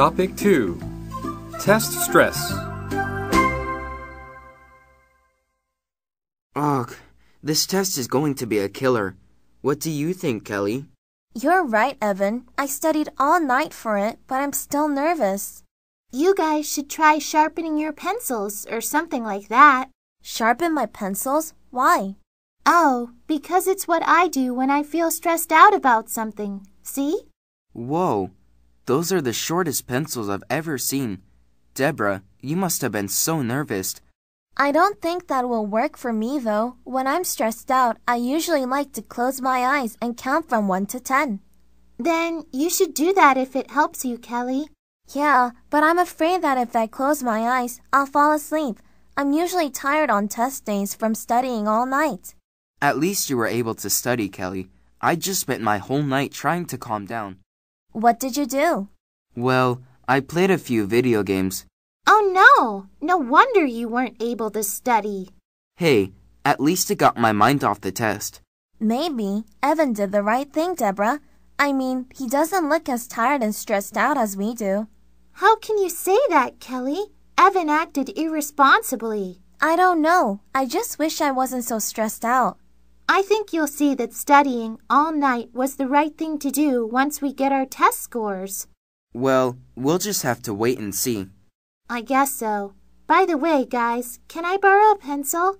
Topic 2 Test Stress. Ugh, this test is going to be a killer. What do you think, Kelly? You're right, Evan. I studied all night for it, but I'm still nervous. You guys should try sharpening your pencils or something like that. Sharpen my pencils? Why? Oh, because it's what I do when I feel stressed out about something. See? Whoa, those are the shortest pencils I've ever seen. Deborah, you must have been so nervous. I don't think that will work for me, though. When I'm stressed out, I usually like to close my eyes and count from 1 to 10. Then you should do that if it helps you, Kelly. Yeah, but I'm afraid that if I close my eyes, I'll fall asleep. I'm usually tired on test days from studying all night. At least you were able to study, Kelly. I just spent my whole night trying to calm down. What did you do? Well, I played a few video games. Oh no! No wonder you weren't able to study. Hey, at least it got my mind off the test. Maybe Evan did the right thing, Deborah. I mean, he doesn't look as tired and stressed out as we do. How can you say that, Kelly? Evan acted irresponsibly. I don't know. I just wish I wasn't so stressed out. I think you'll see that studying all night was the right thing to do once we get our test scores. Well, we'll just have to wait and see. I guess so. By the way, guys, can I borrow a pencil?